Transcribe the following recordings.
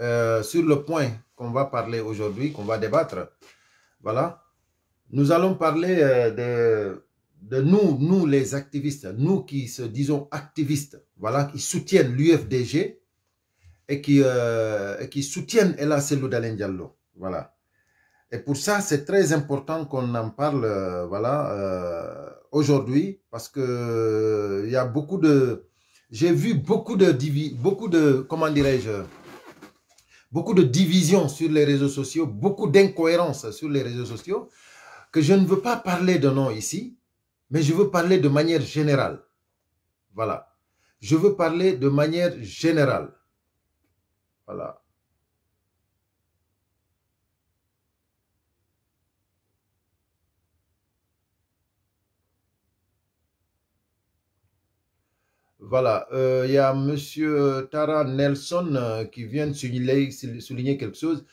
Euh, sur le point qu'on va parler aujourd'hui, qu'on va débattre, voilà, nous allons parler euh, de, nous, nous les activistes, nous qui se disons activistes, voilà, qui soutiennent l'UFDG et qui, euh, et qui soutiennent Ella Diallo, voilà. Et pour ça, c'est très important qu'on en parle, voilà, aujourd'hui, parce que il y a beaucoup de, j'ai vu beaucoup de, beaucoup de, comment dirais-je, beaucoup de divisions sur les réseaux sociaux, beaucoup d'incohérences sur les réseaux sociaux, que je ne veux pas parler de nom ici, mais je veux parler de manière générale. Voilà. Je veux parler de manière générale. Voilà. Voilà, euh, il y a Monsieur Tara Nelson euh, qui vient de souligner, quelque chose.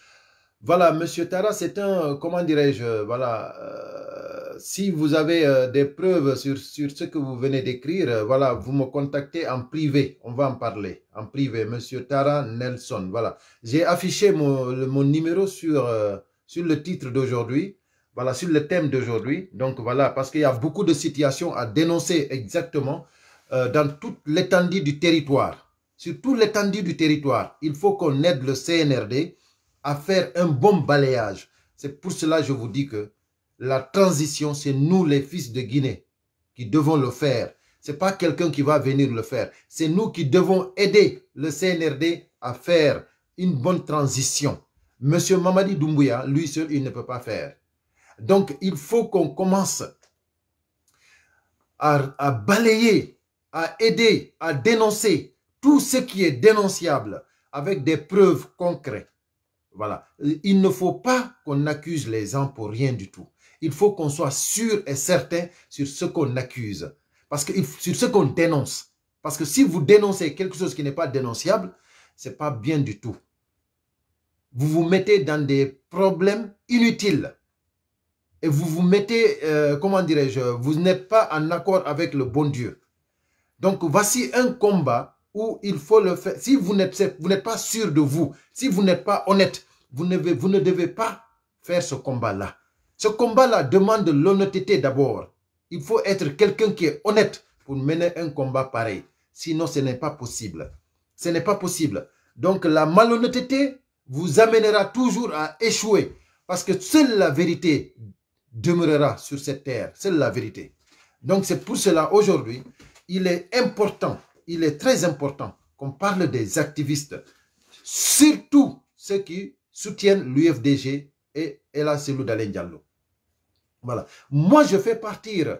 Voilà, Monsieur Tara, c'est un, comment dirais-je, voilà, euh, si vous avez des preuves sur, ce que vous venez d'écrire, voilà, vous me contactez en privé, on va en parler, en privé, Monsieur Tara Nelson, voilà. J'ai affiché mon, numéro sur, sur le titre d'aujourd'hui, voilà, sur le thème d'aujourd'hui, donc voilà, parce qu'il y a beaucoup de situations à dénoncer exactement, euh, dans toute l'étendue du territoire. Sur toute l'étendue du territoire, il faut qu'on aide le CNRD à faire un bon balayage. C'est pour cela que je vous dis que la transition, c'est nous les fils de Guinée qui devons le faire. Ce n'est pas quelqu'un qui va venir le faire. C'est nous qui devons aider le CNRD à faire une bonne transition. Monsieur Mamadi Doumbouya, lui seul, il ne peut pas faire. Donc, il faut qu'on commence à balayer à aider à dénoncer tout ce qui est dénonciable avec des preuves concrètes. Voilà. Il ne faut pas qu'on accuse les gens pour rien du tout. Il faut qu'on soit sûr et certain sur ce qu'on accuse, parce que sur ce qu'on dénonce. Parce que si vous dénoncez quelque chose qui n'est pas dénonciable, c'est pas bien du tout. Vous vous mettez dans des problèmes inutiles et vous vous mettez, euh, comment dirais-je, vous n'êtes pas en accord avec le bon Dieu. Donc voici un combat où il faut le faire. Si vous n'êtes pas sûr de vous, si vous n'êtes pas honnête, vous ne, devez pas faire ce combat-là. Ce combat-là demande l'honnêteté d'abord. Il faut être quelqu'un qui est honnête pour mener un combat pareil. Sinon, ce n'est pas possible. Ce n'est pas possible. Donc, la malhonnêteté vous amènera toujours à échouer. Parce que seule la vérité demeurera sur cette terre. Seule la vérité. Donc, c'est pour cela, aujourd'hui, il est important, il est très important qu'on parle des activistes, surtout ceux qui soutiennent l'UFDG et la cellule Dalen Diallo. Voilà. Moi, je fais partir,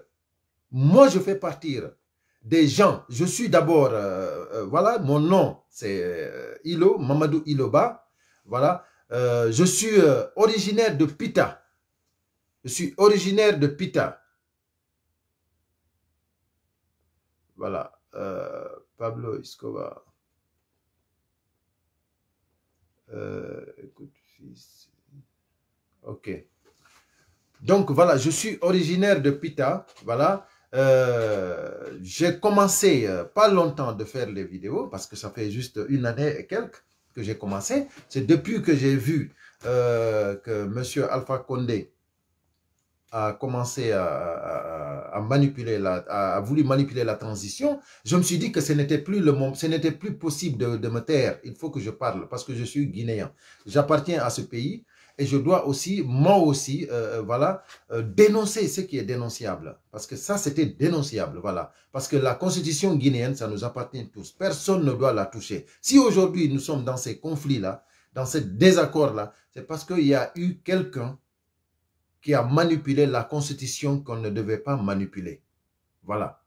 moi, je fais partir des gens. Je suis d'abord, euh, euh, voilà, mon nom, c'est euh, Ilo, Mamadou Iloba. Voilà. je suis originaire de Pita. Je suis originaire de Pita. Voilà. Euh, Pablo Escobar. Euh, écoute, Ok. Donc voilà, je suis originaire de Pita. Voilà. Euh, j'ai commencé pas longtemps de faire les vidéos parce que ça fait juste une année et quelques que j'ai commencé. C'est depuis que j'ai vu que Monsieur Alpha Condé a commencé à, à, à manipuler la, a voulu manipuler la transition, je me suis dit que ce n'était plus le ce n'était plus possible de, me taire. Il faut que je parle parce que je suis guinéen. J'appartiens à ce pays et je dois aussi, moi aussi, euh, euh, voilà, euh, dénoncer ce qui est dénonciable. Parce que ça, c'était dénonciable, voilà. Parce que la constitution guinéenne, ça nous appartient tous. Personne ne doit la toucher. Si aujourd'hui nous sommes dans ces conflits-là, dans ces désaccords là c'est parce qu'il y a eu quelqu'un qui a manipulé la constitution qu'on ne devait pas manipuler. Voilà.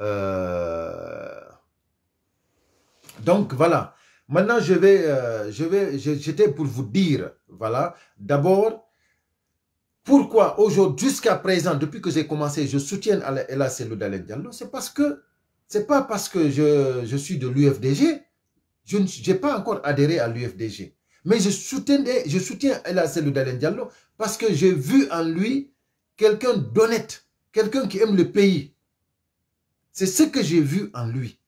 Euh, donc voilà. Maintenant, je vais, euh, je vais, j'étais pour vous dire, voilà. D'abord, pourquoi aujourd'hui, jusqu'à présent, depuis que j'ai commencé, je soutiens Ella Seloudalen Diallo, c'est parce que, c'est pas parce que je, je suis de l'UFDG, je n'ai pas encore adhéré à l'UFDG. Mais je soutiens, je soutiens Ella Diallo parce que j'ai vu en lui quelqu'un d'honnête, quelqu'un qui aime le pays. C'est ce que j'ai vu en lui.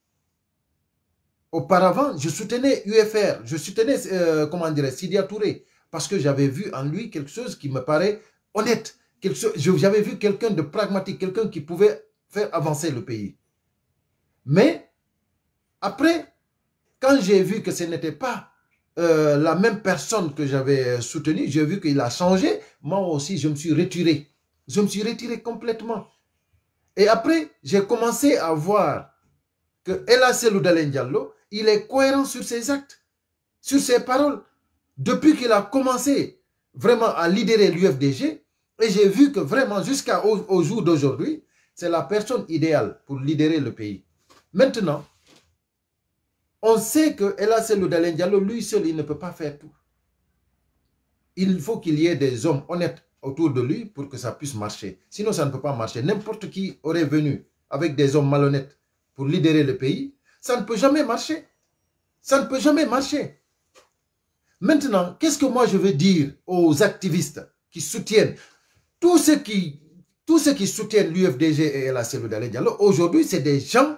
Auparavant, je soutenais UFR, je soutenais, euh, comment dire, Sidia Touré, parce que j'avais vu en lui quelque chose qui me paraît honnête. J'avais vu quelqu'un de pragmatique, quelqu'un qui pouvait faire avancer le pays. Mais, après, quand j'ai vu que ce n'était pas euh, la même personne que j'avais euh, soutenue, j'ai vu qu'il a changé. Moi aussi, je me suis retiré. Je me suis retiré complètement. Et après, j'ai commencé à voir que Ella Diallo, il est cohérent sur ses actes, sur ses paroles. Depuis qu'il a commencé vraiment à libérer l'UFDG, et j'ai vu que vraiment jusqu'au jour d'aujourd'hui, c'est la personne idéale pour libérer le pays. Maintenant, on sait que Elas Loudalen lui seul, il ne peut pas faire tout. Il faut qu'il y ait des hommes honnêtes autour de lui pour que ça puisse marcher. Sinon, ça ne peut pas marcher. N'importe qui aurait venu avec des hommes malhonnêtes pour libérer le pays, ça ne peut jamais marcher. Ça ne peut jamais marcher. Maintenant, qu'est-ce que moi je veux dire aux activistes qui soutiennent tous ceux qui, ceux qui soutiennent l'UFDG et la cellule Aujourd'hui, c'est des gens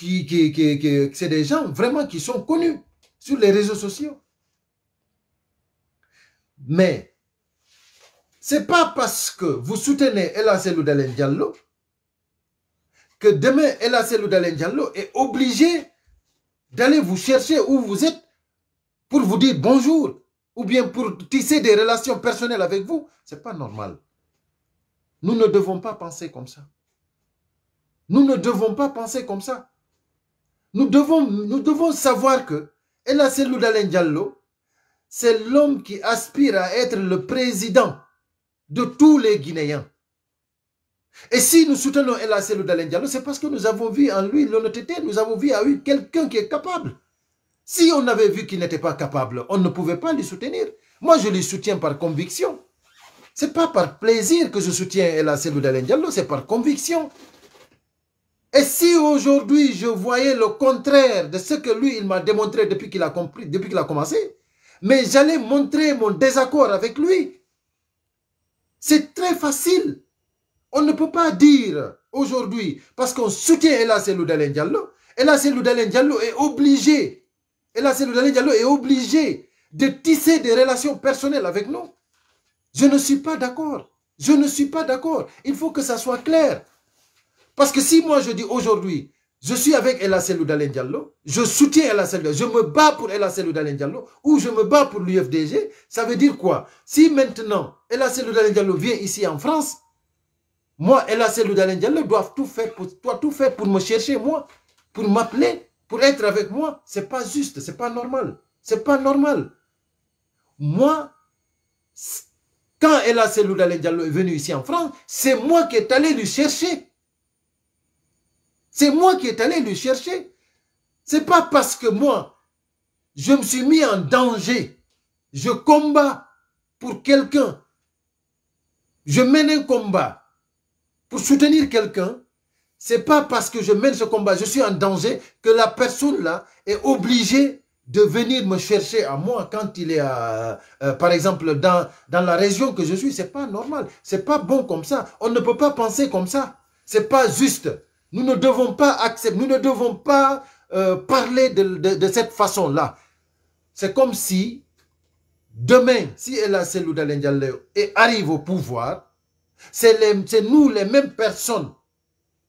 qui, qui, c'est des gens vraiment qui sont connus sur les réseaux sociaux. Mais c'est pas parce que vous soutenez Ella Seloudalen Diallo que demain Ella Seloudalen Diallo est obligé d'aller vous chercher où vous êtes pour vous dire bonjour ou bien pour tisser des relations personnelles avec vous. Ce n'est pas normal. Nous ne devons pas penser comme ça. Nous ne devons pas penser comme ça. Nous devons, nous devons savoir que Elassé Diallo, c'est l'homme qui aspire à être le président de tous les Guinéens. Et si nous soutenons Elassé Diallo, c'est parce que nous avons vu en lui l'honnêteté, nous avons vu à ah lui quelqu'un qui est capable. Si on avait vu qu'il n'était pas capable, on ne pouvait pas le soutenir. Moi, je le soutiens par conviction. C'est pas par plaisir que je soutiens Elassé Diallo, c'est par conviction. Et si aujourd'hui je voyais le contraire de ce que lui, il m'a démontré depuis qu'il a compris, depuis qu'il a commencé, mais j'allais montrer mon désaccord avec lui. C'est très facile. On ne peut pas dire aujourd'hui, parce qu'on soutient Ella Dalen Diallo, Ella Dalen Diallo est obligé, Diallo est obligé de tisser des relations personnelles avec nous. Je ne suis pas d'accord. Je ne suis pas d'accord. Il faut que ça soit clair. Parce que si moi je dis aujourd'hui, je suis avec Ella Seloudalen je soutiens Ella je me bats pour Ella Seloudalen Diallo, ou je me bats pour l'UFDG, ça veut dire quoi Si maintenant Ella Seloudalen Diallo vient ici en France, moi, Ella Seloudalen Diallo doit tout faire pour, tout faire pour me chercher, moi, pour m'appeler, pour être avec moi. Ce n'est pas juste, ce n'est pas normal. Ce n'est pas normal. Moi, quand Ella Seloudalen Diallo est venu ici en France, c'est moi qui est allé lui chercher c'est moi qui est allé le chercher. C'est pas parce que moi, je me suis mis en danger. Je combats pour quelqu'un. Je mène un combat pour soutenir quelqu'un. C'est pas parce que je mène ce combat, je suis en danger, que la personne-là est obligée de venir me chercher à moi quand il est, euh, euh, par exemple, dans, dans la région que je suis. C'est pas normal. C'est pas bon comme ça. On ne peut pas penser comme ça. C'est pas juste. Nous ne devons pas accepter, nous ne devons pas euh, parler de, cette façon-là. C'est comme si, demain, si Ella et arrive au pouvoir, c'est nous les mêmes personnes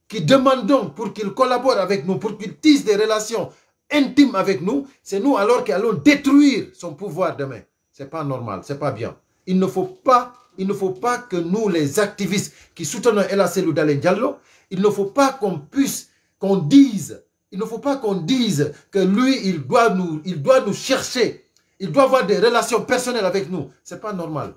qui demandons pour qu'il collabore avec nous, pour qu'il tisse des relations intimes avec nous, c'est nous alors qui allons détruire son pouvoir demain. Ce n'est pas normal, ce n'est pas bien. Il ne faut pas, il ne faut pas que nous les activistes qui soutenons El Dalen Diallo, il ne faut pas qu'on puisse, qu'on dise, il ne faut pas qu'on dise que lui, il doit nous, il doit nous chercher. Il doit avoir des relations personnelles avec nous. Ce n'est pas normal.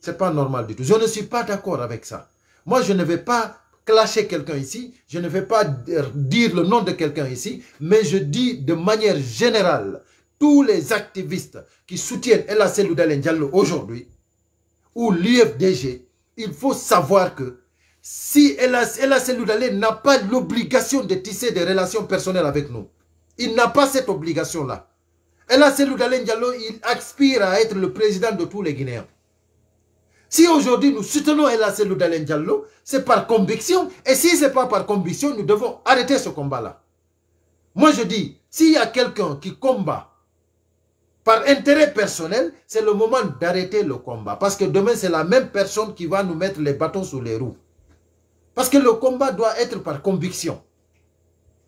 Ce n'est pas normal du tout. Je ne suis pas d'accord avec ça. Moi, je ne vais pas clasher quelqu'un ici. Je ne vais pas dire le nom de quelqu'un ici. Mais je dis de manière générale, tous les activistes qui soutiennent El Seloudal Diallo aujourd'hui, ou l'UFDG, il faut savoir que si Ella Dalé n'a pas l'obligation de tisser des relations personnelles avec nous, il n'a pas cette obligation-là. Ella Aseludale Diallo, il aspire à être le président de tous les Guinéens. Si aujourd'hui nous soutenons Ella Dalé Diallo, c'est par conviction. Et si ce n'est pas par conviction, nous devons arrêter ce combat-là. Moi je dis, s'il y a quelqu'un qui combat par intérêt personnel, c'est le moment d'arrêter le combat. Parce que demain, c'est la même personne qui va nous mettre les bâtons sous les roues. Parce que le combat doit être par conviction.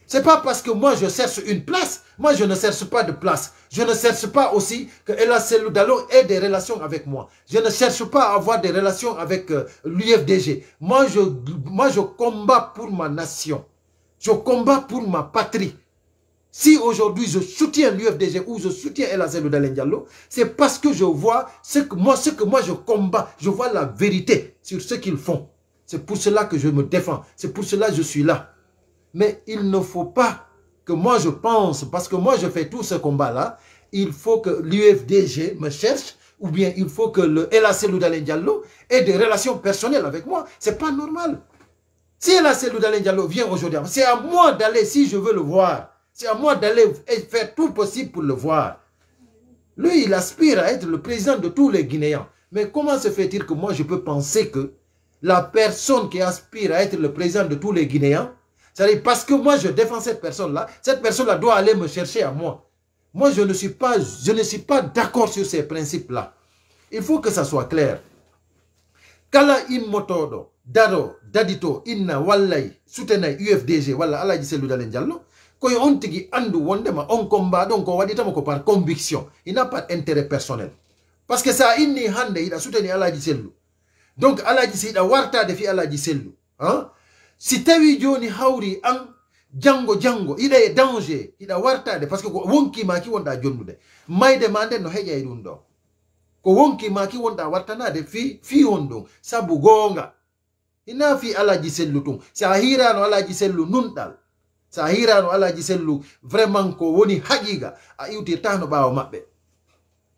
C'est pas parce que moi je cherche une place, moi je ne cherche pas de place. Je ne cherche pas aussi que Ella Seloudalo ait des relations avec moi. Je ne cherche pas à avoir des relations avec euh, l'UFDG. Moi je, moi je combats pour ma nation. Je combats pour ma patrie. Si aujourd'hui je soutiens l'UFDG ou je soutiens El c'est parce que je vois ce que, moi, ce que moi je combats. Je vois la vérité sur ce qu'ils font. C'est pour cela que je me défends. C'est pour cela que je suis là. Mais il ne faut pas que moi je pense, parce que moi je fais tout ce combat-là, il faut que l'UFDG me cherche, ou bien il faut que le LAC Dalen Diallo ait des relations personnelles avec moi. C'est pas normal. Si LAC Dalen Diallo vient aujourd'hui, c'est à moi d'aller si je veux le voir. C'est à moi d'aller faire tout possible pour le voir. Lui, il aspire à être le président de tous les Guinéens. Mais comment se fait-il que moi, je peux penser que la personne qui aspire à être le président de tous les Guinéens, c'est-à-dire parce que moi je défends cette personne-là, cette personne-là doit aller me chercher à moi. Moi je ne suis pas, je ne suis pas d'accord sur ces principes-là. Il faut que ça soit clair. Kala immotodo, dado, dadito, inna, wallay, soutenay, UFDG, walla, alaji selou dalen koye on tigi andu wondema on combat on va waɗitama ko par conviction Il n'a pas intérêt personnel Parce que sa inni a soutenu Allah alaji le donc alaji warta wartade fi alaji sellu Hein? si tawi joni hauri an Django, jango ida e danger ida wartade de parce que ko wonkimaki wanda wonda de. May demande no heƴa e Ko wonki ko wonkimaki n'a de fi fi hon sabu gonga. ina fi alaji sellu tun sa ala alaji sellu nunɗal sa hirano alaji sellu vraiment ko woni hajiga. a tano bawo mabbe.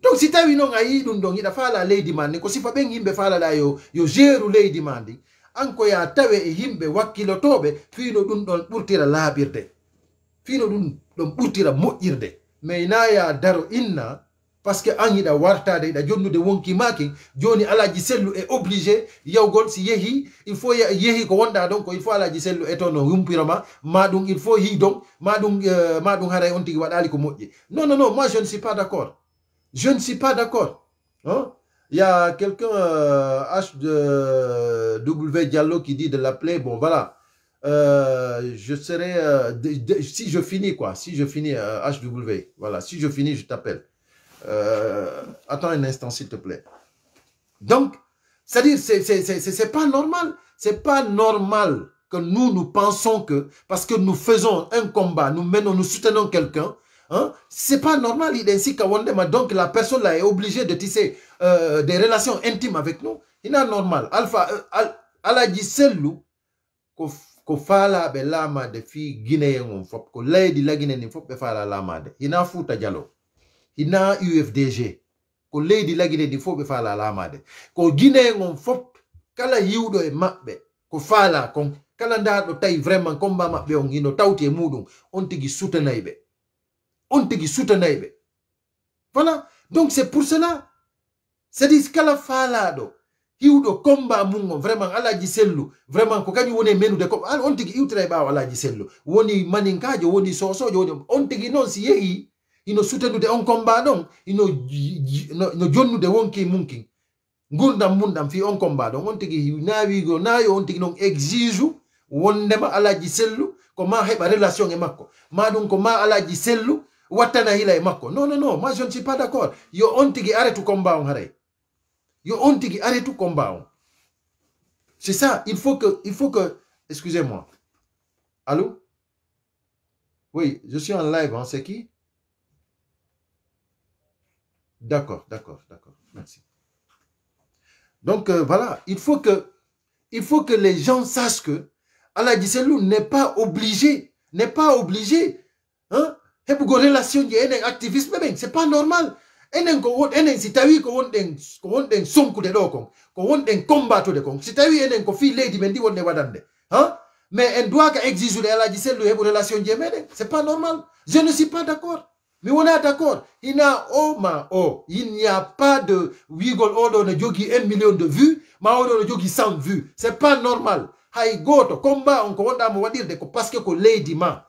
donc si tawi non a yi ɗum ɗon yiɗa faala leydi ma ndi ko sifa ɓen yimɓe faalaɗa yo yo géru leydi ma ndi an ko ya tawe e yimɓe wakkilotoɓe fino ɗum ɗon ɓurtira laaɓirde fino ɗum ɗon ɓurtira moƴƴirde mais na ya daro inna par ce que an yiɗa wartade yiɗa jonnude wonki maki joni alaji sellu e obligé yawgol si yehi il faut yehi ko wonɗa ɗon ko il faut alaji sellu e to no yumpiroma ma ɗum il faut hi don ma ɗum euh, ma ɗum haaray on tigui waɗali ko moƴƴi non non non moi je ne suis pas d' accord Je ne suis pas d'accord. Hein. Il y a quelqu'un, euh, H de W Diallo, qui dit de l'appeler. Bon, voilà. Euh, je serai. Euh, si je finis, quoi. Si je finis, HW. Voilà. Si je finis, je t'appelle. attends un instant, s'il te plaît. Donc, c'est-à-dire, c'est pas normal. C'est pas normal que nous, nous pensons que, parce que nous faisons un combat, nous menons, nous soutenons quelqu'un, Hein? C'est pas normal, il est ainsi qu'à Donc la personne là est obligée de tisser euh, des relations intimes avec nous. Il est normal. Alpha, euh, Allah dit seul ko fala Belama, de fi guinée ngum fop ko leydi la guinée ni fop be fala lama de ina futa jalo ina ufdg ko leydi la guinée ni fop be fala lama de ko guinée ngum fop kala yiwdo e mabbe ko fala kon kala ndaɗo tay vraiment combat mabbe on hino tawti e muɗum on tigi sutanayɓe on tigi sutanayɓe voilà donc c'est pour cela c'est dit kala falaɗo hiwɗo combat mungo vraiment alaji sellu vraiment ko kañum woni e menude comb on tigi iwtira e ɓawa alaji sellu woni maninkajo woni sosojo woni on tigi noon si yehi ino sutanude on combat ɗon ino no jonnude wonki munki gurdam munɗam fi on combat ɗon on tigi nawigo nawi on tigi noon exige wondema alaji sellu ko ma heɓa relation e makko ma ɗum ko ma alaji sellu non non non moi je ne suis pas d'accord yo on arrête tout combat on yo ontigi tout combat c'est ça il faut que il faut que excusez-moi allô oui je suis en live hein c'est qui d'accord d'accord d'accord merci donc euh, voilà il faut que il faut que les gens sachent que Allah Disselou n'est pas obligé n'est pas obligé hein heɓugo relation je enen activiste ɓe ɓen c'est pas normal enen ko won enen si tawi ko wonɗen ko wonɗen sonkude ɗo kon ko wonɗen combatude kon si tawi enen ko fi leydi men ndi wonɗe waɗande han mais en duwaka la alaji sellu heɓu relation je meɗen c'est pas normal je ne suis pas d'accord mais on est d'accord hina o ma o il n'y a pas de wigol oɗo no jogui un million de vues, ma oɗo no jogui cent vues. c'est pas normal hay goto combat on ko wonɗamo waɗirde ko parce que ko leydi ma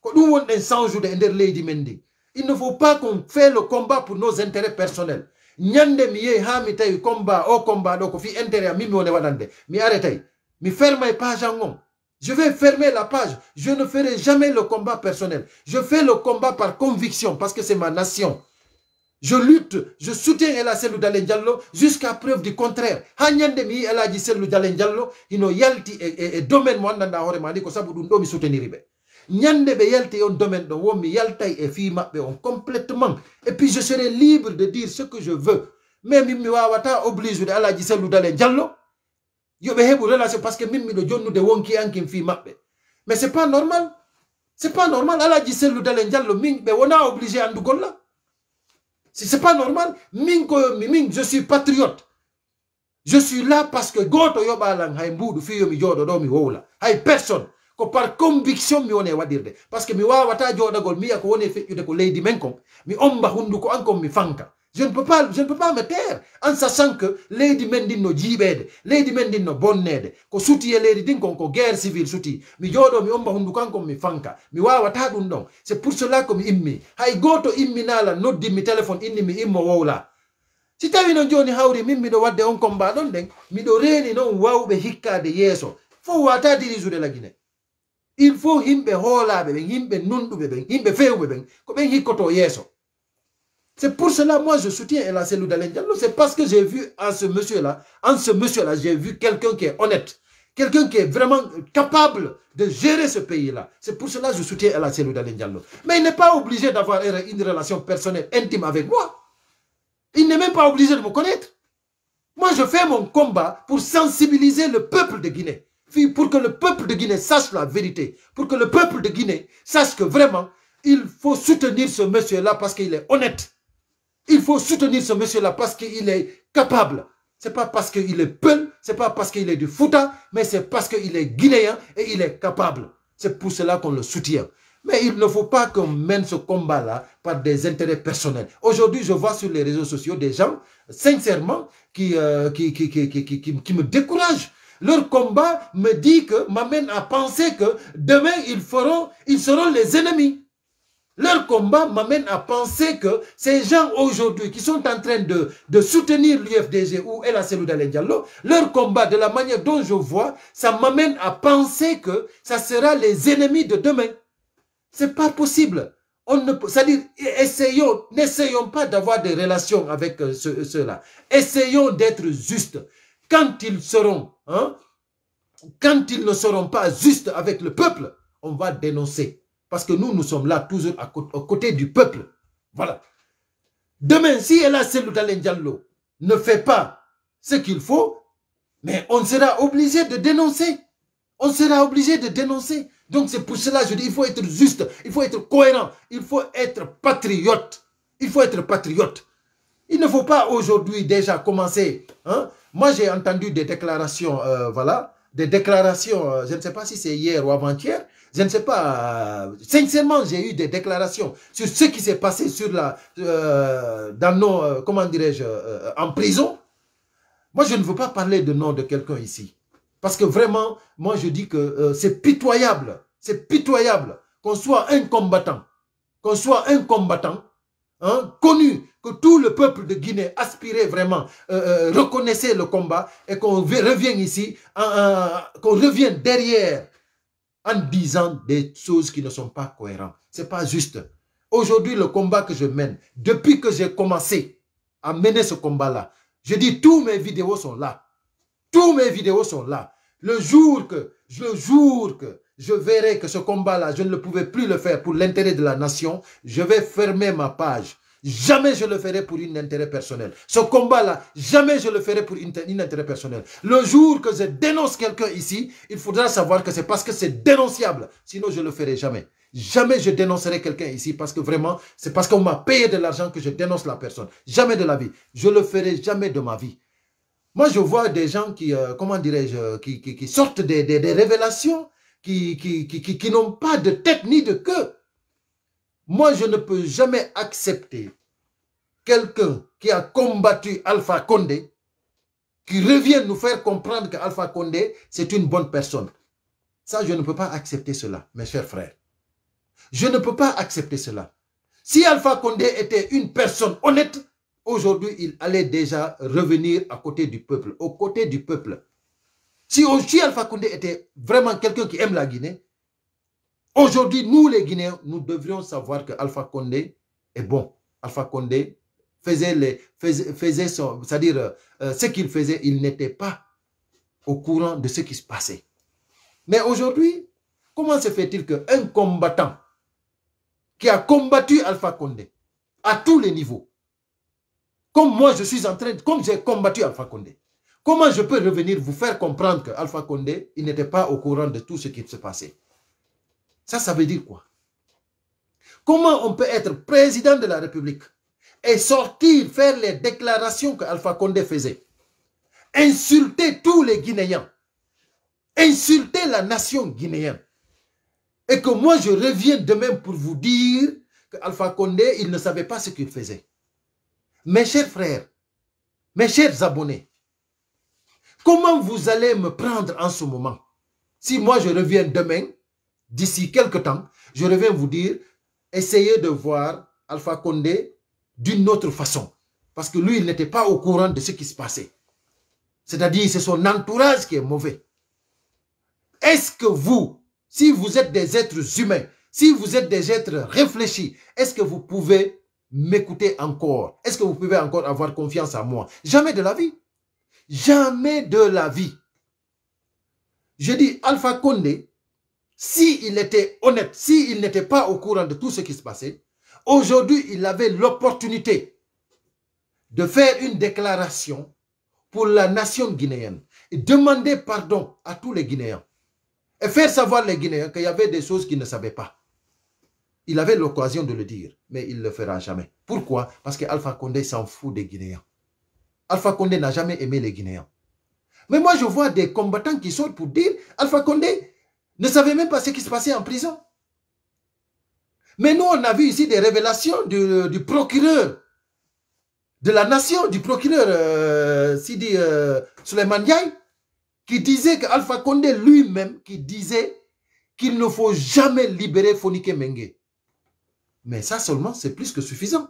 ko ɗum wonɗen sanjude e nder leydi men il ne faut pas qu'on fait le combat pour nos intérêts personnels ñande mi yehi ha combat o combat doko fi intérêt a mimi woni waɗande mi arrêtay mi ferme e page an je vais fermer la page je ne ferai jamais le combat personnel je fais le combat par conviction parce que c'est ma nation je lutte je soutiens la cellule dalen diallo jusqu'à preuve du contraire ha ñande mi yi elaji dalen diallo hino yalti e, e, e domaine mo anndanɗa hoorema ni ko sabu ɗum ɗo mi souteniri ñande be yalti on domaine do wommi yaltay e fi mabbe on complètement et puis je serai libre de dire ce que je veux même min mi wawata oblige ude alaji dalé jallo yoɓe heɓu relation parce que min miɗo jonnude wonki anki fi mabbe mais c'est pas normal c'est pas normal alaji dalé jallo min on wona obligé andugol la c'est pas normal min koyomi min je suis patriote je suis là parce que goto yoɓalan hay mbuɗu fi yomi jodo do mi hay personne ko par conviction mi woni e waɗirde par ce que mi wawata joɗagol mi wiya ko woni e feƴƴude ko leydi men kon mi omba hunduko an kon mi fanka je ne peux pas je ne peux pas me taire en sachant que leydi men ndin no jiiɓede leydi men ndin no bonnede ko suuti e leydi ndin kon ko guerre civil suuti mi jooɗo mi omba hunduko an kon mi fanka mi wawata ɗum ɗon c'est pour cela ko mi immi hay goto imminala noddinmi téléphone inni mi immo wowla si tawi noon joni hawri min miɗo wadde on combat ɗon nden miɗo reeni noon wawɓe hikkade yeeso fof wata dirigeude laguine il faut ko c'est pour cela moi je soutiens El Selou Diallo c'est parce que j'ai vu en ce monsieur là en ce monsieur là j'ai vu quelqu'un qui est honnête quelqu'un qui est vraiment capable de gérer ce pays là c'est pour cela que je soutiens El Selou Dalen Diallo mais il n'est pas obligé d'avoir une relation personnelle intime avec moi il n'est même pas obligé de me connaître moi je fais mon combat pour sensibiliser le peuple de Guinée pour que le peuple de Guinée sache la vérité, pour que le peuple de Guinée sache que vraiment, il faut soutenir ce monsieur-là parce qu'il est honnête. Il faut soutenir ce monsieur-là parce qu'il est capable. C'est pas parce qu'il est peul, c'est pas parce qu'il est du Fouta, mais c'est parce qu'il est guinéen et il est capable. C'est pour cela qu'on le soutient. Mais il ne faut pas qu'on mène ce combat-là par des intérêts personnels. Aujourd'hui, je vois sur les réseaux sociaux des gens, sincèrement, qui, euh, qui me découragent leur combat me dit que, m'amène à penser que demain, ils feront, ils seront les ennemis. Leur combat m'amène à penser que ces gens aujourd'hui qui sont en train de, soutenir l'UFDG ou El Asselou Diallo, leur combat de la manière dont je vois, ça m'amène à penser que ça sera les ennemis de demain. C'est pas possible. On ne, c'est-à-dire, essayons, n'essayons pas d'avoir des relations avec euh, ceux-là. Essayons d'être justes quand ils seront, hein, quand ils ne seront pas justes avec le peuple, on va dénoncer. Parce que nous, nous sommes là toujours à aux côtés du peuple. Voilà. Demain, si Ella le ne fait pas ce qu'il faut, mais on sera obligé de dénoncer. On sera obligé de dénoncer. Donc c'est pour cela, je dis, il faut être juste, il faut être cohérent, il faut être patriote. Il faut être patriote. Il ne faut pas aujourd'hui déjà commencer hein, moi, j'ai entendu des déclarations, euh, voilà, des déclarations, euh, je ne sais pas si c'est hier ou avant-hier, je ne sais pas. Euh, sincèrement, j'ai eu des déclarations sur ce qui s'est passé sur la, dans nos, comment dirais-je, en prison. Moi, je ne veux pas parler de nom de quelqu'un ici. Parce que vraiment, moi, je dis que c'est pitoyable. C'est pitoyable qu'on soit un combattant. Qu'on soit un combattant Hein, connu, que tout le peuple de Guinée aspirait vraiment, euh, euh, reconnaissait le combat et qu'on revient ici, qu'on revienne derrière en disant des choses qui ne sont pas cohérentes. Ce n'est pas juste. Aujourd'hui, le combat que je mène, depuis que j'ai commencé à mener ce combat-là, je dis, tous mes vidéos sont là. Tous mes vidéos sont là. Le jour que, le jour que je verrai que ce combat-là, je ne le pouvais plus le faire pour l'intérêt de la nation, je vais fermer ma page. Jamais je le ferai pour un intérêt personnel. Ce combat-là, jamais je le ferai pour un intérêt personnel. Le jour que je dénonce quelqu'un ici, il faudra savoir que c'est parce que c'est dénonciable. Sinon, je ne le ferai jamais. Jamais je dénoncerai quelqu'un ici parce que vraiment, c'est parce qu'on m'a payé de l'argent que je dénonce la personne. Jamais de la vie. Je le ferai jamais de ma vie. Moi, je vois des gens qui, euh, comment dirais-je, euh, qui, sortent des révélations qui, qui, qui, n'ont pas de tête ni de queue. Moi, je ne peux jamais accepter quelqu'un qui a combattu Alpha Condé, qui revient nous faire comprendre qu'Alpha Condé, c'est une bonne personne. Ça, je ne peux pas accepter cela, mes chers frères. Je ne peux pas accepter cela. Si Alpha Condé était une personne honnête, aujourd'hui, il allait déjà revenir à côté du peuple, aux côtés du peuple. Si, aussi Alpha Condé était vraiment quelqu'un qui aime la Guinée, aujourd'hui, nous les Guinéens, nous devrions savoir que Alpha Condé est bon. Alpha Condé faisait, les, faisait, faisait son... C'est-à-dire, euh, ce qu'il faisait, il n'était pas au courant de ce qui se passait. Mais aujourd'hui, comment se fait-il qu'un combattant qui a combattu Alpha Condé à tous les niveaux, comme moi je suis en train, comme j'ai combattu Alpha Condé, Comment je peux revenir vous faire comprendre que Alpha Condé, il n'était pas au courant de tout ce qui se passait Ça, ça veut dire quoi Comment on peut être président de la République et sortir faire les déclarations que Alpha Condé faisait Insulter tous les Guinéens, insulter la nation guinéenne. Et que moi, je reviens demain pour vous dire que Alpha Condé, il ne savait pas ce qu'il faisait. Mes chers frères, mes chers abonnés, Comment vous allez me prendre en ce moment Si moi je reviens demain, d'ici quelques temps, je reviens vous dire, essayez de voir Alpha Condé d'une autre façon. Parce que lui, il n'était pas au courant de ce qui se passait. C'est-à-dire, c'est son entourage qui est mauvais. Est-ce que vous, si vous êtes des êtres humains, si vous êtes des êtres réfléchis, est-ce que vous pouvez m'écouter encore Est-ce que vous pouvez encore avoir confiance en moi Jamais de la vie. Jamais de la vie. Je dis, Alpha Condé, s'il était honnête, s'il n'était pas au courant de tout ce qui se passait, aujourd'hui, il avait l'opportunité de faire une déclaration pour la nation guinéenne et demander pardon à tous les Guinéens et faire savoir les Guinéens qu'il y avait des choses qu'ils ne savaient pas. Il avait l'occasion de le dire, mais il ne le fera jamais. Pourquoi Parce que Alpha Condé s'en fout des Guinéens. Alpha Condé n'a jamais aimé les Guinéens. Mais moi, je vois des combattants qui sortent pour dire Alpha Condé ne savait même pas ce qui se passait en prison. Mais nous, on a vu ici des révélations du, procureur de la nation, du procureur euh, Sidi euh, qui disait qu'Alpha Condé lui-même, qui disait qu'il ne faut jamais libérer Fonike Menge. Mais ça seulement, c'est plus que suffisant.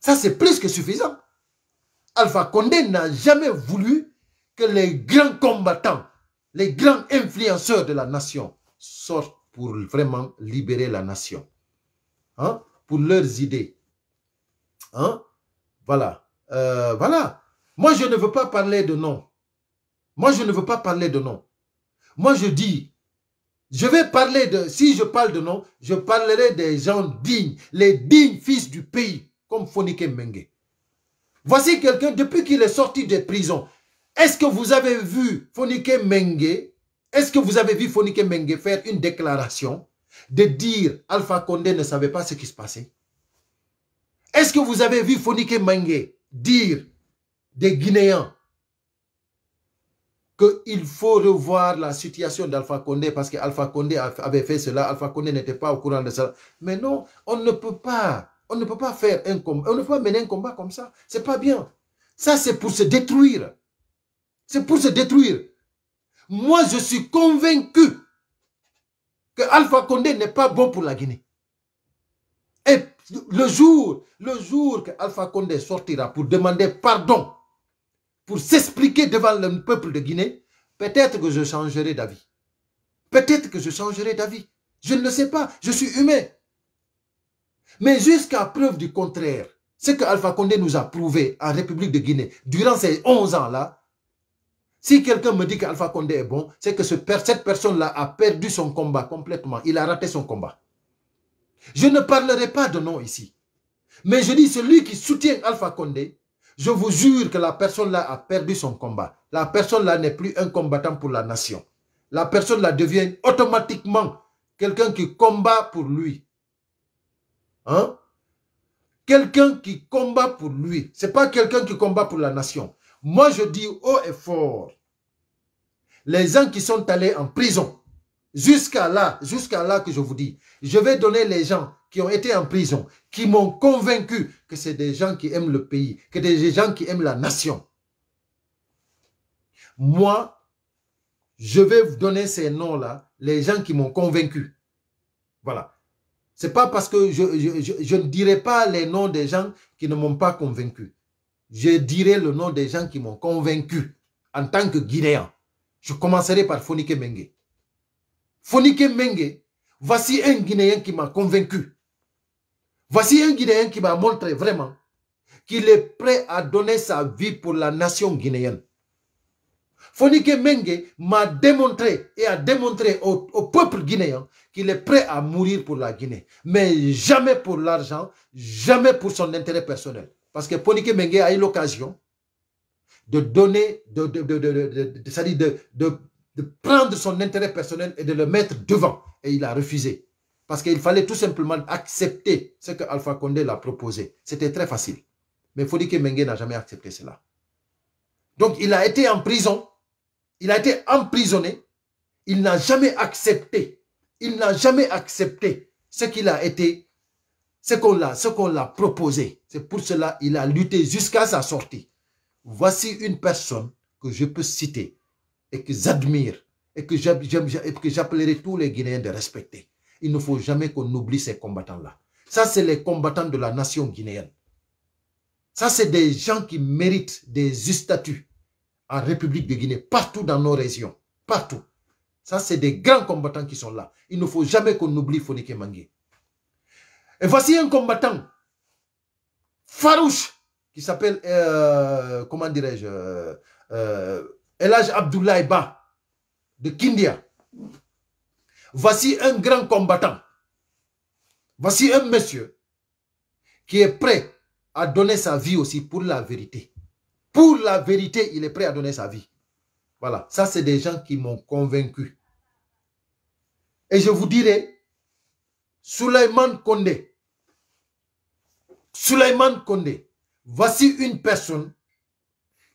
Ça, c'est plus que suffisant. Alpha Condé n'a jamais voulu que les grands combattants, les grands influenceurs de la nation sortent pour vraiment libérer la nation. Hein? Pour leurs idées. Hein? Voilà. Euh, voilà. Moi, je ne veux pas parler de nom. Moi, je ne veux pas parler de nom. Moi, je dis, je vais parler de, si je parle de nom, je parlerai des gens dignes, les dignes fils du pays, comme Fonike Menge. Voici quelqu'un, depuis qu'il est sorti de prison, est-ce que vous avez vu Fonike Menge, est-ce que vous avez vu Fonike Menge faire une déclaration de dire Alpha Condé ne savait pas ce qui se passait Est-ce que vous avez vu Fonike Menge dire des Guinéens qu'il faut revoir la situation d'Alpha Condé parce qu'Alpha Condé avait fait cela, Alpha Condé n'était pas au courant de cela. Mais non, on ne peut pas on ne peut pas faire un on ne peut pas mener un combat comme ça. C'est pas bien. Ça, c'est pour se détruire. C'est pour se détruire. Moi, je suis convaincu que Alpha Condé n'est pas bon pour la Guinée. Et le jour, le jour que Alpha Condé sortira pour demander pardon, pour s'expliquer devant le peuple de Guinée, peut-être que je changerai d'avis. Peut-être que je changerai d'avis. Je ne le sais pas. Je suis humain. Mais jusqu'à preuve du contraire, ce que Alpha Condé nous a prouvé en République de Guinée durant ces 11 ans-là, si quelqu'un me dit qu'Alpha Condé est bon, c'est que cette personne-là a perdu son combat complètement. Il a raté son combat. Je ne parlerai pas de nom ici. Mais je dis, celui qui soutient Alpha Condé, je vous jure que la personne-là a perdu son combat. La personne-là n'est plus un combattant pour la nation. La personne-là devient automatiquement quelqu'un qui combat pour lui. Hein? Quelqu'un qui combat pour lui. Ce n'est pas quelqu'un qui combat pour la nation. Moi, je dis haut et fort. Les gens qui sont allés en prison, jusqu'à là, jusqu'à là que je vous dis, je vais donner les gens qui ont été en prison, qui m'ont convaincu que c'est des gens qui aiment le pays, que c'est des gens qui aiment la nation. Moi, je vais vous donner ces noms-là, les gens qui m'ont convaincu. Voilà. C'est pas parce que je, ne dirai pas les noms des gens qui ne m'ont pas convaincu. Je dirai le nom des gens qui m'ont convaincu en tant que Guinéen. Je commencerai par Fonike Menge. Fonike Menge, voici un Guinéen qui m'a convaincu. Voici un Guinéen qui m'a montré vraiment qu'il est prêt à donner sa vie pour la nation guinéenne. Fonike Menge m'a démontré et a démontré au, peuple guinéen qu'il est prêt à mourir pour la Guinée, mais jamais pour l'argent, jamais pour son intérêt personnel. Parce que Fonike Menge a eu l'occasion de donner, de, de, de, de, prendre son intérêt personnel et de le mettre devant. Et il a refusé. Parce qu'il fallait tout simplement accepter ce que Alpha Condé l'a proposé. C'était très facile. Mais Fonike Menge n'a jamais accepté cela. Donc il a été en prison il a été emprisonné. Il n'a jamais accepté. Il n'a jamais accepté ce qu'il a été, ce qu'on l'a, ce qu'on l'a proposé. C'est pour cela qu'il a lutté jusqu'à sa sortie. Voici une personne que je peux citer et que j'admire et que j'appellerai tous les Guinéens de respecter. Il ne faut jamais qu'on oublie ces combattants-là. Ça, c'est les combattants de la nation guinéenne. Ça, c'est des gens qui méritent des statuts en République de Guinée, partout dans nos régions, partout. Ça, c'est des grands combattants qui sont là. Il ne faut jamais qu'on oublie Fonike Mangé. Et voici un combattant farouche qui s'appelle, euh, comment dirais-je, euh, euh Elaj Abdoulaye Ba de Kindia. Voici un grand combattant. Voici un monsieur qui est prêt à donner sa vie aussi pour la vérité. Pour la vérité, il est prêt à donner sa vie. Voilà, ça c'est des gens qui m'ont convaincu. Et je vous dirai, Suleiman Kondé, Suleiman Kondé, voici une personne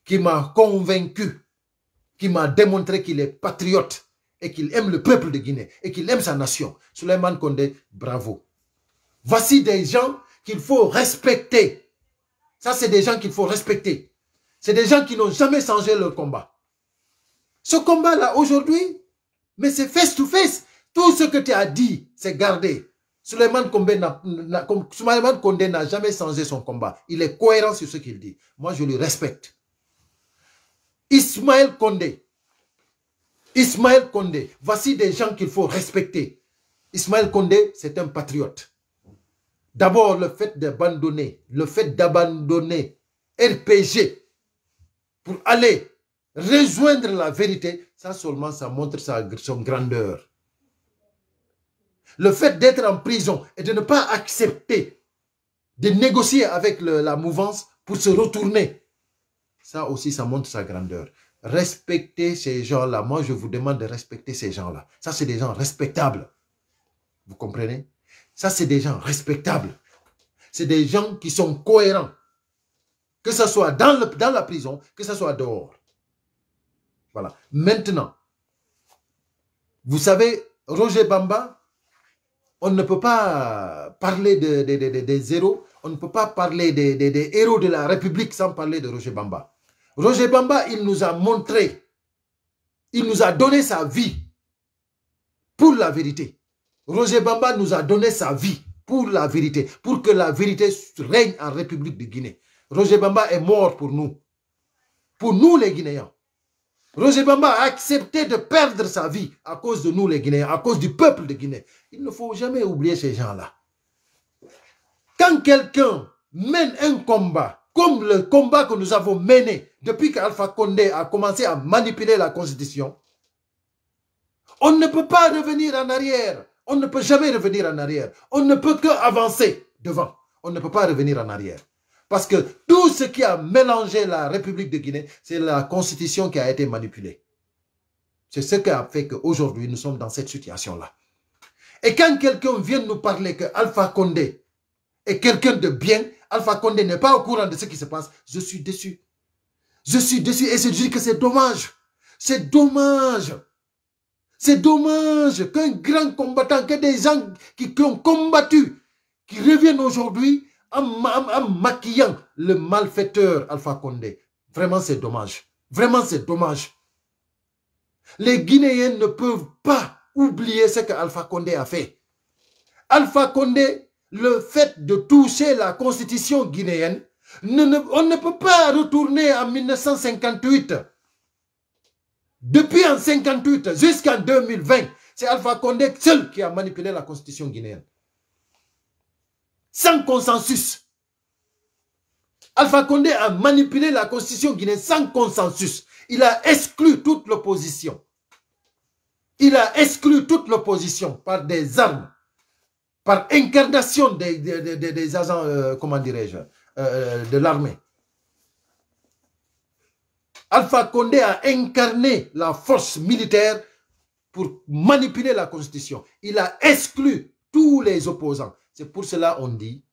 qui m'a convaincu, qui m'a démontré qu'il est patriote et qu'il aime le peuple de Guinée et qu'il aime sa nation. Suleiman Kondé, bravo. Voici des gens qu'il faut respecter. Ça, c'est des gens qu'il faut respecter. C'est des gens qui n'ont jamais changé leur combat. Ce combat-là, aujourd'hui, mais c'est face-to-face. Tout ce que tu as dit, c'est gardé. Suleiman Kondé n'a jamais changé son combat. Il est cohérent sur ce qu'il dit. Moi, je le respecte. Ismaël Kondé. Ismaël Kondé. Voici des gens qu'il faut respecter. Ismaël Kondé, c'est un patriote. D'abord, le fait d'abandonner, le fait d'abandonner RPG pour aller rejoindre la vérité, ça seulement, ça montre sa, grandeur. Le fait d'être en prison et de ne pas accepter de négocier avec la mouvance pour se retourner, ça aussi, ça montre sa grandeur. Respectez ces gens-là. Moi, je vous demande de respecter ces gens-là. Ça, c'est des gens respectables. Vous comprenez Ça, c'est des gens respectables. C'est des gens qui sont cohérents que ce soit dans, la prison, que ce soit dehors. Voilà. Maintenant, vous savez, Roger Bamba, on ne peut pas parler des de, héros, on ne peut pas parler des, des héros de la République sans parler de Roger Bamba. Roger Bamba, il nous a montré, il nous a donné sa vie pour la vérité. Roger Bamba nous a donné sa vie pour la vérité, pour que la vérité règne en République de Guinée. Roger Bamba est mort pour nous. Pour nous, les Guinéens. Roger Bamba a accepté de perdre sa vie à cause de nous, les Guinéens, à cause du peuple de Guinée. Il ne faut jamais oublier ces gens-là. Quand quelqu'un mène un combat, comme le combat que nous avons mené depuis qu'Alpha Condé a commencé à manipuler la Constitution, on ne peut pas revenir en arrière. On ne peut jamais revenir en arrière. On ne peut que avancer devant. On ne peut pas revenir en arrière. Parce que tout ce qui a mélangé la République de Guinée, c'est la constitution qui a été manipulée. C'est ce qui a fait qu'aujourd'hui, nous sommes dans cette situation-là. Et quand quelqu'un vient nous parler que Alpha Condé est quelqu'un de bien, Alpha Condé n'est pas au courant de ce qui se passe, je suis déçu. Je suis déçu et je dis que c'est dommage. C'est dommage. C'est dommage qu'un grand combattant, que des gens qui, qui ont combattu, qui reviennent aujourd'hui en, maquillant le malfaiteur Alpha Condé. Vraiment, c'est dommage. Vraiment, c'est dommage. Les Guinéens ne peuvent pas oublier ce que Alpha Condé a fait. Alpha Condé, le fait de toucher la constitution guinéenne, on ne peut pas retourner en 1958. Depuis en 58 jusqu'en 2020, c'est Alpha Condé seul qui a manipulé la constitution guinéenne sans consensus. Alpha Condé a manipulé la constitution guinéenne sans consensus. Il a exclu toute l'opposition. Il a exclu toute l'opposition par des armes, par incarnation des, agents, euh, comment dirais-je, euh, euh, de l'armée. Alpha Condé a incarné la force militaire pour manipuler la constitution. Il a exclu tous les opposants. C'est pour cela on dit,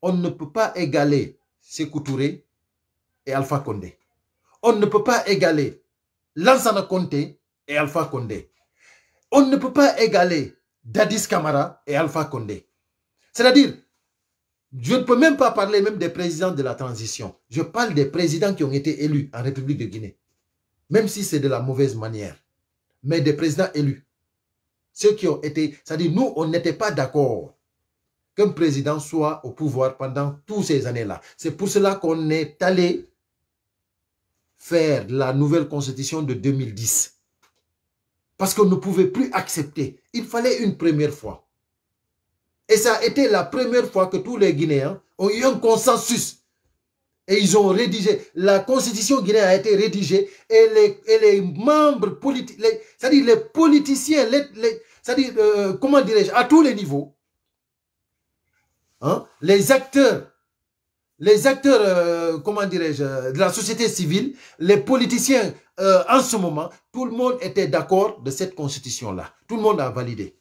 on ne peut pas égaler Sekou Touré et Alpha Condé. On ne peut pas égaler Lansana Conte et Alpha Condé. On ne peut pas égaler Dadis Camara et Alpha Condé. C'est-à-dire, je ne peux même pas parler même des présidents de la transition. Je parle des présidents qui ont été élus en République de Guinée. Même si c'est de la mauvaise manière. Mais des présidents élus. Ceux qui ont été... C'est-à-dire, nous, on n'était pas d'accord président soit au pouvoir pendant toutes ces années-là. C'est pour cela qu'on est allé faire la nouvelle constitution de 2010. Parce qu'on ne pouvait plus accepter. Il fallait une première fois. Et ça a été la première fois que tous les Guinéens ont eu un consensus. Et ils ont rédigé. La constitution guinéenne a été rédigée et les, membres politiques, c'est-à-dire les politiciens, les, c'est-à-dire, euh, comment dirais-je, à tous les niveaux, Hein, les acteurs, les acteurs, euh, comment dirais-je, de la société civile, les politiciens, euh, en ce moment, tout le monde était d'accord de cette constitution-là. Tout le monde a validé.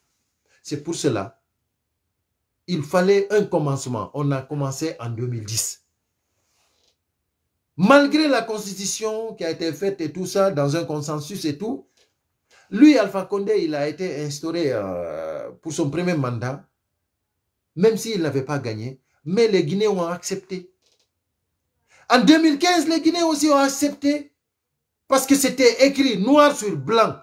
C'est pour cela, il fallait un commencement. On a commencé en 2010. Malgré la constitution qui a été faite et tout ça, dans un consensus et tout, lui, Alpha Condé, il a été instauré euh, pour son premier mandat même s'ils n'avaient pas gagné, mais les Guinéens ont accepté. En 2015, les Guinéens aussi ont accepté, parce que c'était écrit noir sur blanc,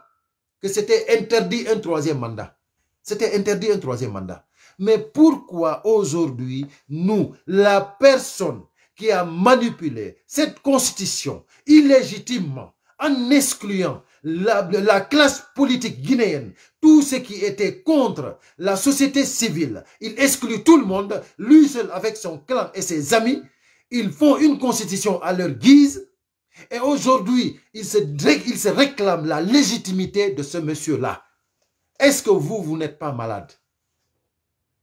que c'était interdit un troisième mandat. C'était interdit un troisième mandat. Mais pourquoi aujourd'hui, nous, la personne qui a manipulé cette constitution illégitimement, en excluant la, classe politique guinéenne, tout ce qui était contre la société civile, il exclut tout le monde, lui seul avec son clan et ses amis, ils font une constitution à leur guise, et aujourd'hui, ils se, ils se réclament la légitimité de ce monsieur-là. Est-ce que vous, vous n'êtes pas malade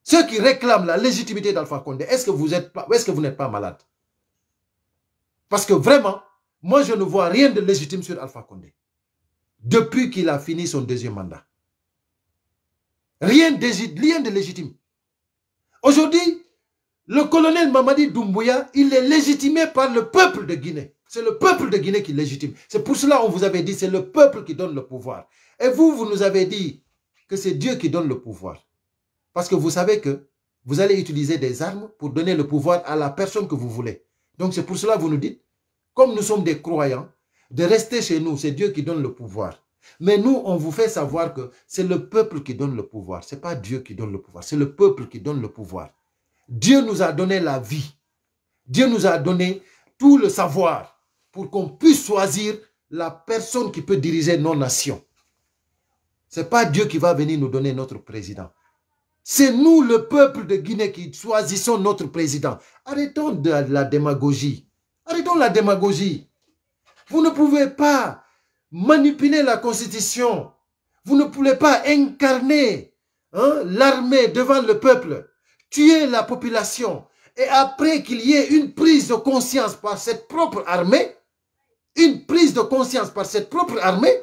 Ceux qui réclament la légitimité d'Alpha Condé, est-ce que vous pas, est-ce que vous n'êtes pas malade Parce que vraiment, moi, je ne vois rien de légitime sur Alpha Condé depuis qu'il a fini son deuxième mandat. Rien de, de légitime. Aujourd'hui, le colonel Mamadi Doumbouya, il est légitimé par le peuple de Guinée. C'est le peuple de Guinée qui est légitime. C'est pour cela qu'on vous avait dit, c'est le peuple qui donne le pouvoir. Et vous, vous nous avez dit que c'est Dieu qui donne le pouvoir. Parce que vous savez que vous allez utiliser des armes pour donner le pouvoir à la personne que vous voulez. Donc c'est pour cela que vous nous dites, comme nous sommes des croyants, de rester chez nous. C'est Dieu qui donne le pouvoir. Mais nous, on vous fait savoir que c'est le peuple qui donne le pouvoir. Ce n'est pas Dieu qui donne le pouvoir. C'est le peuple qui donne le pouvoir. Dieu nous a donné la vie. Dieu nous a donné tout le savoir pour qu'on puisse choisir la personne qui peut diriger nos nations. Ce n'est pas Dieu qui va venir nous donner notre président. C'est nous, le peuple de Guinée, qui choisissons notre président. Arrêtons de la démagogie. Arrêtons la démagogie. Vous ne pouvez pas manipuler la Constitution. Vous ne pouvez pas incarner hein, l'armée devant le peuple, tuer la population. Et après qu'il y ait une prise de conscience par cette propre armée, une prise de conscience par cette propre armée,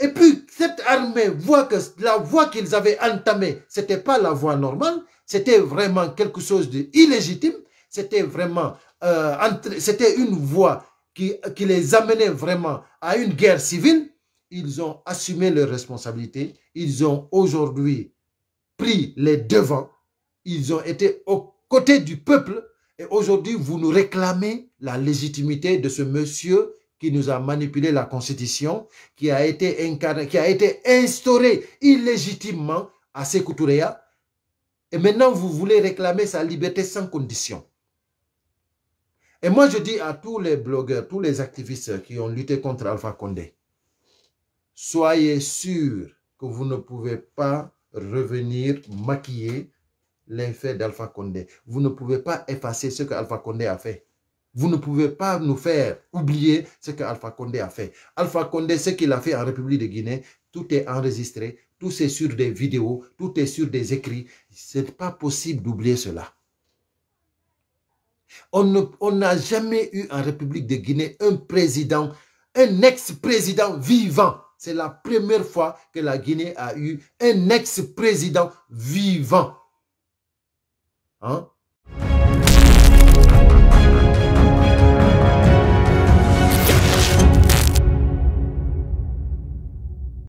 et puis cette armée voit que la voie qu'ils avaient entamée, ce n'était pas la voie normale, c'était vraiment quelque chose d'illégitime, c'était vraiment euh, c'était une voie qui, les amenait vraiment à une guerre civile, ils ont assumé leurs responsabilités, ils ont aujourd'hui pris les devants, ils ont été aux côtés du peuple et aujourd'hui vous nous réclamez la légitimité de ce monsieur qui nous a manipulé la constitution, qui a été qui a été instauré illégitimement à Sekou Et maintenant vous voulez réclamer sa liberté sans condition. Et moi, je dis à tous les blogueurs, tous les activistes qui ont lutté contre Alpha Condé, soyez sûrs que vous ne pouvez pas revenir maquiller les faits d'Alpha Condé. Vous ne pouvez pas effacer ce que Alpha Condé a fait. Vous ne pouvez pas nous faire oublier ce que Alpha Condé a fait. Alpha Condé, ce qu'il a fait en République de Guinée, tout est enregistré, tout est sur des vidéos, tout est sur des écrits. Ce n'est pas possible d'oublier cela. On n'a jamais eu en République de Guinée un président, un ex-président vivant. C'est la première fois que la Guinée a eu un ex-président vivant. Hein?